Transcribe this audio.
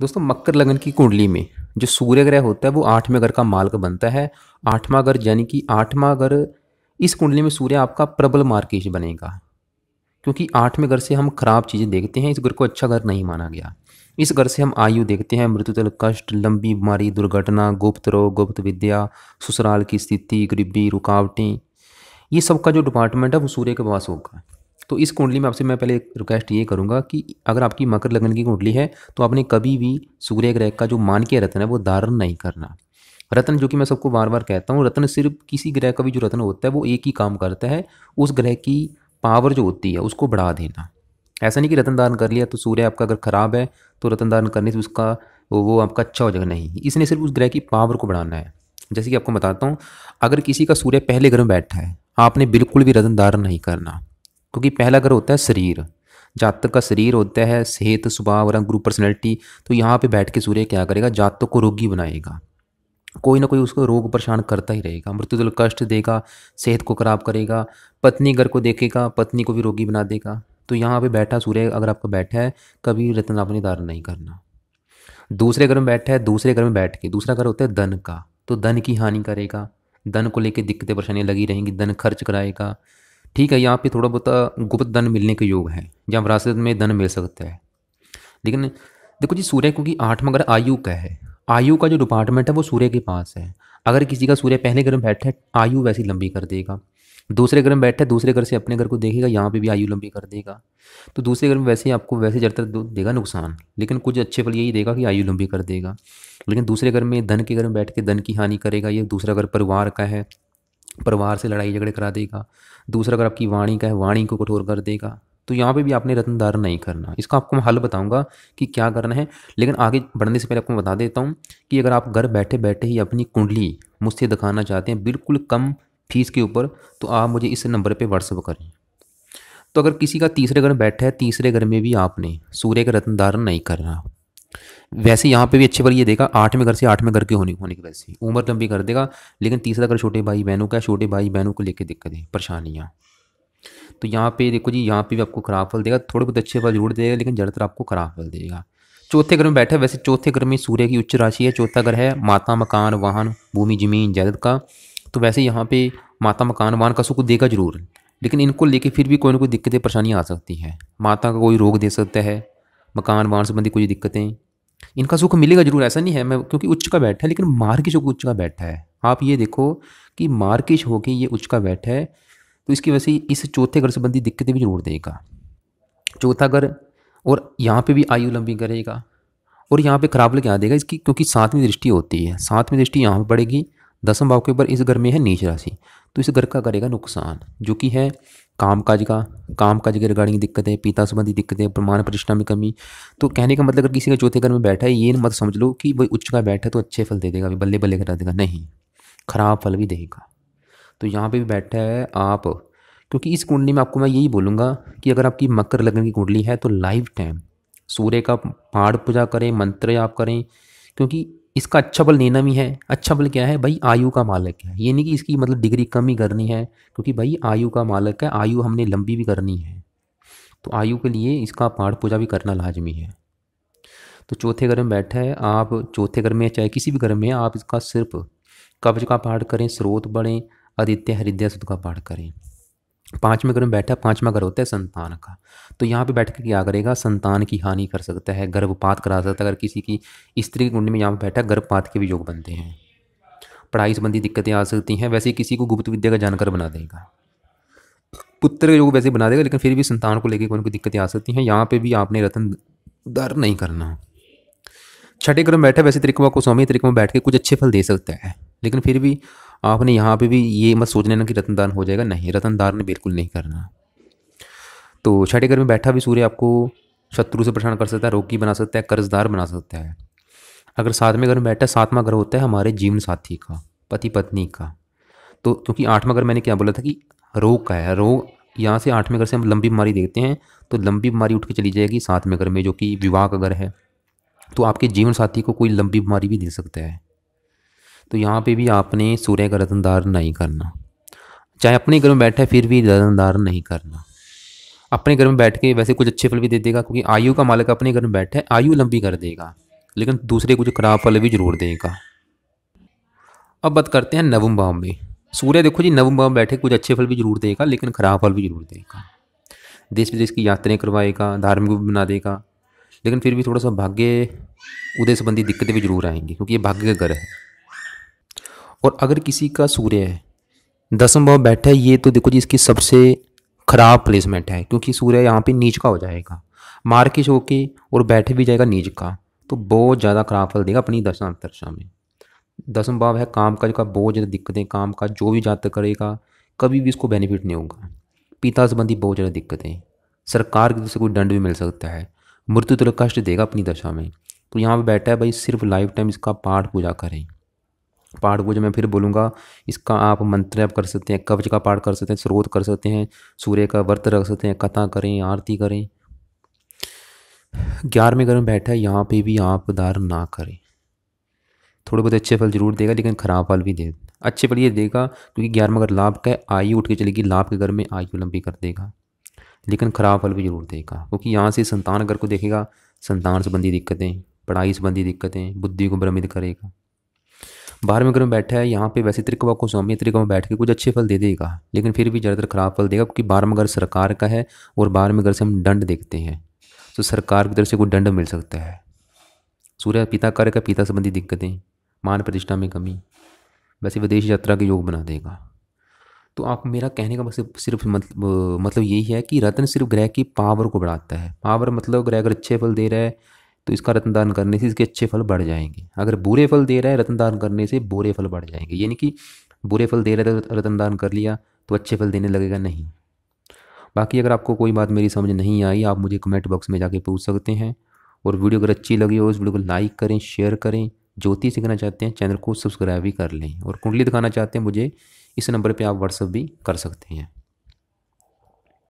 दोस्तों मकर लगन की कुंडली में जो सूर्य ग्रह होता है वो आठवें घर का मालक बनता है आठवां घर यानी कि आठवां घर इस कुंडली में सूर्य आपका प्रबल मार्केश बनेगा क्योंकि आठवें घर से हम खराब चीज़ें देखते हैं इस घर को अच्छा घर नहीं माना गया इस घर से हम आयु देखते हैं मृत्युतल कष्ट लंबी बीमारी दुर्घटना गुप्त रोग गुप्त विद्या ससुराल की स्थिति गरीबी रुकावटें ये सब का जो डिपार्टमेंट है वो सूर्य के पास होगा तो इस कुंडली में आपसे मैं पहले रिक्वेस्ट ये करूँगा कि अगर आपकी मकर लग्न की कुंडली है तो आपने कभी भी सूर्य ग्रह का जो मानकीय रत्न है वो धारण नहीं करना रत्न जो कि मैं सबको बार बार कहता हूँ रत्न सिर्फ किसी ग्रह का भी जो रत्न होता है वो एक ही काम करता है उस ग्रह की पावर जो होती है उसको बढ़ा देना ऐसा नहीं कि रतन धारण कर लिया तो सूर्य आपका अगर ख़राब है तो रतन धारण करने से उसका वो आपका अच्छा हो जाएगा नहीं इसने सिर्फ उस ग्रह की पावर को बढ़ाना है जैसे कि आपको बताता हूँ अगर किसी का सूर्य पहले ग्रह में बैठा है आपने बिल्कुल भी रतन धारण नहीं करना क्योंकि पहला घर होता है शरीर जातक का शरीर होता है सेहत स्वभाव रंग गुरु पर्सनैलिटी तो यहाँ पे बैठ के सूर्य क्या करेगा जातक को रोगी बनाएगा कोई ना कोई उसको रोग परेशान करता ही रहेगा दल कष्ट देगा सेहत को खराब करेगा पत्नी घर को देखेगा पत्नी को भी रोगी बना देगा तो यहाँ पे बैठा सूर्य अगर आपका बैठा है कभी रत्नापनी धारण नहीं करना दूसरे घर में बैठा है दूसरे घर में बैठ के दूसरा घर होता है धन का तो धन की हानि करेगा धन को लेकर दिक्कतें परेशानियाँ लगी रहेंगी धन खर्च कराएगा ठीक है यहाँ पे थोड़ा बहुत गुप्त धन मिलने के योग है या विरासत में धन मिल सकता है लेकिन देखो जी सूर्य क्योंकि आठ मगर आयु का है आयु का जो डिपार्टमेंट है वो सूर्य के पास है अगर किसी का सूर्य पहले घर में बैठे आयु वैसी लंबी कर देगा दूसरे घर में बैठे दूसरे घर से अपने घर को देखेगा यहाँ पे भी आयु लंबी कर देगा तो दूसरे घर में वैसे ही आपको वैसे ज़्यादातर देगा नुकसान लेकिन कुछ अच्छे फल यही देगा कि आयु लंबी कर देगा लेकिन दूसरे घर में धन के घर में बैठ के धन की हानि करेगा ये दूसरा घर परिवार का है परिवार से लड़ाई झगड़े करा देगा दूसरा अगर आपकी वाणी का है वाणी को कठोर कर देगा तो यहाँ पे भी आपने रत्न धारण नहीं करना इसका आपको मैं हल बताऊंगा कि क्या करना है लेकिन आगे बढ़ने से पहले आपको बता देता हूँ कि अगर आप घर बैठे बैठे ही अपनी कुंडली मुझसे दिखाना चाहते हैं बिल्कुल कम फीस के ऊपर तो आप मुझे इस नंबर पर व्हाट्सअप करें तो अगर किसी का तीसरे घर बैठा है तीसरे घर में भी आपने सूर्य का रत्न धारण नहीं करना वैसे यहाँ पे भी अच्छे पर ये देगा आठवें घर से आठवें घर के होने होने की वैसे उम्र लंबी तो कर देगा लेकिन तीसरा घर छोटे भाई बहनों का छोटे भाई बहनों को लेकर दिक्कत है परेशानियाँ तो यहाँ पे देखो जी यहाँ पे भी आपको खराब फल देगा थोड़े बहुत अच्छे फल जरूर देगा लेकिन ज़्यादातर आपको खराब फल देगा चौथे घर में बैठा वैसे चौथे घर में सूर्य की उच्च राशि है चौथा घर है माता मकान वाहन भूमि जमीन जायदाद का तो वैसे यहाँ पे माता मकान वाहन का सुख देगा जरूर लेकिन इनको लेके फिर भी कोई ना कोई दिक्कतें परेशानियाँ आ सकती हैं माता का कोई रोग दे सकता है मकान वान संबंधी कुछ दिक्कतें इनका सुख मिलेगा जरूर ऐसा नहीं है मैं क्योंकि उच्च का बैठा है लेकिन मार्किश होकर उच्च का बैठा है आप ये देखो कि मार्किश होकर ये उच्च का बैठा है तो इसकी वजह से इस चौथे घर संबंधी दिक्कतें भी जरूर देगा चौथा घर और यहाँ पे भी आयु लंबी करेगा और यहाँ पे खराब लग क्या देगा इसकी क्योंकि सातवीं दृष्टि होती है सातवीं दृष्टि यहाँ पर पड़ेगी दसम भाव के ऊपर इस घर में है नीच राशि तो इस घर का करेगा नुकसान जो कि है कामकाज का कामकाज के रिगार्डिंग दिक्कतें पिता संबंधी दिक्कतें प्रमाण प्रतिष्ठा में कमी तो कहने का मतलब अगर किसी का चौथे घर में बैठा है ये मत समझ लो कि भाई उच्च का बैठा है तो अच्छे फल दे देगा बल्ले बल्ले करा देगा नहीं खराब फल भी देगा तो यहाँ पे भी बैठा है आप क्योंकि इस कुंडली में आपको मैं यही बोलूँगा कि अगर आपकी मकर लग्न की कुंडली है तो लाइफ टाइम सूर्य का पाठ पूजा करें मंत्र आप करें क्योंकि इसका अच्छा बल लेना भी है अच्छा बल क्या है भाई आयु का मालक है ये नहीं कि इसकी मतलब डिग्री कम ही करनी है क्योंकि भाई आयु का मालक है आयु हमने लंबी भी करनी है तो आयु के लिए इसका पाठ पूजा भी करना लाजमी है तो चौथे घर में बैठा है आप चौथे घर में चाहे किसी भी घर में आप इसका सिर्फ कब्ज का पाठ करें स्रोत बढ़ें आदित्य हृदय सुध का पाठ करें पाँचवें घर में बैठा पाँचवा घर होता है संतान का तो यहाँ पे बैठ कर क्या करेगा संतान की हानि कर सकता है गर्भपात करा सकता है अगर किसी की स्त्री की कुंडली में यहाँ पे बैठा गर्भपात के भी योग बनते हैं पढ़ाई संबंधी दिक्कतें आ सकती हैं वैसे किसी को गुप्त विद्या का जानकर बना देगा पुत्र का योग वैसे बना देगा लेकिन फिर भी संतान को लेकर कोई कोई दिक्कतें आ सकती हैं यहाँ पर भी आपने रतन दर नहीं करना छठे क्रम बैठा वैसे त्रिकमा को स्वामी त्रिकमा बैठ के कुछ अच्छे फल दे सकता है लेकिन फिर भी आपने यहाँ पे भी ये मत सोचने ना कि रतनदान हो जाएगा नहीं रतनदान ने बिल्कुल नहीं करना तो छठे घर में बैठा भी सूर्य आपको शत्रु से परेशान कर सकता है रोगी बना सकता है कर्जदार बना सकता है अगर सातवें घर में बैठा सातवां घर होता है हमारे जीवन साथी का पति पत्नी का तो क्योंकि आठवां घर मैंने क्या बोला था कि रोग का है रोग यहाँ से आठवें घर से हम लंबी बीमारी देखते हैं तो लंबी बीमारी उठ के चली जाएगी सातवें घर में जो कि विवाह का घर है तो आपके जीवन साथी को कोई लंबी बीमारी भी दे सकता है तो यहाँ पे भी आपने सूर्य का रतनदार नहीं करना चाहे अपने घर में बैठे फिर भी रतनदार नहीं करना अपने घर में बैठ के वैसे कुछ अच्छे फल भी दे देगा क्योंकि आयु का मालिक अपने घर में बैठे आयु लंबी कर देगा लेकिन दूसरे कुछ खराब फल भी जरूर देगा अब बात करते हैं नवम भाव में सूर्य देखो जी नवम भाव में बैठे कुछ अच्छे फल भी जरूर देगा लेकिन खराब फल भी जरूर देगा देश विदेश की यात्राएं करवाएगा धार्मिक भी बना देगा लेकिन फिर भी थोड़ा सा भाग्य उदय संबंधी दिक्कतें भी जरूर आएंगी क्योंकि ये भाग्य का घर है और अगर किसी का सूर्य है दसम भाव बैठा है ये तो देखो जी इसकी सबसे ख़राब प्लेसमेंट है क्योंकि सूर्य यहाँ पे नीच का हो जाएगा मार्किश होके और बैठे भी जाएगा नीच का तो बहुत ज़्यादा ख़राब फल देगा अपनी दशा दशा में दसम भाव है काम काज का बहुत ज़्यादा दिक्कतें काम काज जो भी जातक करेगा कभी भी इसको बेनिफिट नहीं होगा पिता संबंधी बहुत ज़्यादा दिक्कतें सरकार की तरफ से कोई दंड भी मिल सकता है मृत्यु तुल्य तो कष्ट देगा अपनी दशा में तो यहाँ पर बैठा है भाई सिर्फ लाइफ टाइम इसका पाठ पूजा करें पाठ को जो मैं फिर बोलूँगा इसका आप मंत्र कर सकते हैं कवच का पाठ कर सकते हैं स्रोत कर सकते हैं सूर्य का व्रत रख सकते हैं कथा करें आरती करें ग्यारहवें घर में बैठा है यहाँ पे भी आप दार ना करें थोड़े बहुत अच्छे फल जरूर देगा लेकिन ख़राब फल भी दे अच्छे फल ये देगा क्योंकि ग्यारहवें घर लाभ का आयु उठ के चलेगी लाभ के घर में आयु लंबी कर देगा लेकिन ख़राब फल भी जरूर देगा क्योंकि यहाँ से संतान घर को देखेगा संतान संबंधी दिक्कतें पढ़ाई संबंधी दिक्कतें बुद्धि को भ्रमित करेगा बारहवें घर में बैठा है यहाँ पे वैसे त्रिकवा को स्वामी त्रिकवा में बैठ के कुछ अच्छे फल दे देगा लेकिन फिर भी ज़्यादातर खराब फल देगा क्योंकि बारहवें घर सरकार का है और बारहवें घर से हम दंड देखते हैं तो सरकार की तरफ से कोई दंड मिल सकता है सूर्य पिता कार्य का पिता संबंधी दिक्कतें मान प्रतिष्ठा में कमी वैसे विदेश यात्रा के योग बना देगा तो आप मेरा कहने का मतलब सिर्फ मतलब मतलब यही है कि रतन सिर्फ ग्रह की पावर को बढ़ाता है पावर मतलब ग्रह अगर अच्छे फल दे रहा है तो इसका रत्नदान करने से इसके अच्छे फल बढ़ जाएंगे अगर बुरे फल दे रहा है रत्नदान करने से बुरे फल बढ़ जाएंगे यानी कि बुरे फल दे रहा है तो रत्न कर लिया तो अच्छे फल देने लगेगा नहीं बाकी अगर आपको कोई बात मेरी समझ नहीं आई आप मुझे कमेंट बॉक्स में जाके पूछ सकते हैं और वीडियो अगर अच्छी लगी हो इस वीडियो को लाइक करें शेयर करें ज्योति सीखना चाहते हैं चैनल को सब्सक्राइब भी कर लें और कुंडली दिखाना चाहते हैं मुझे इस नंबर पर आप व्हाट्सअप भी कर सकते हैं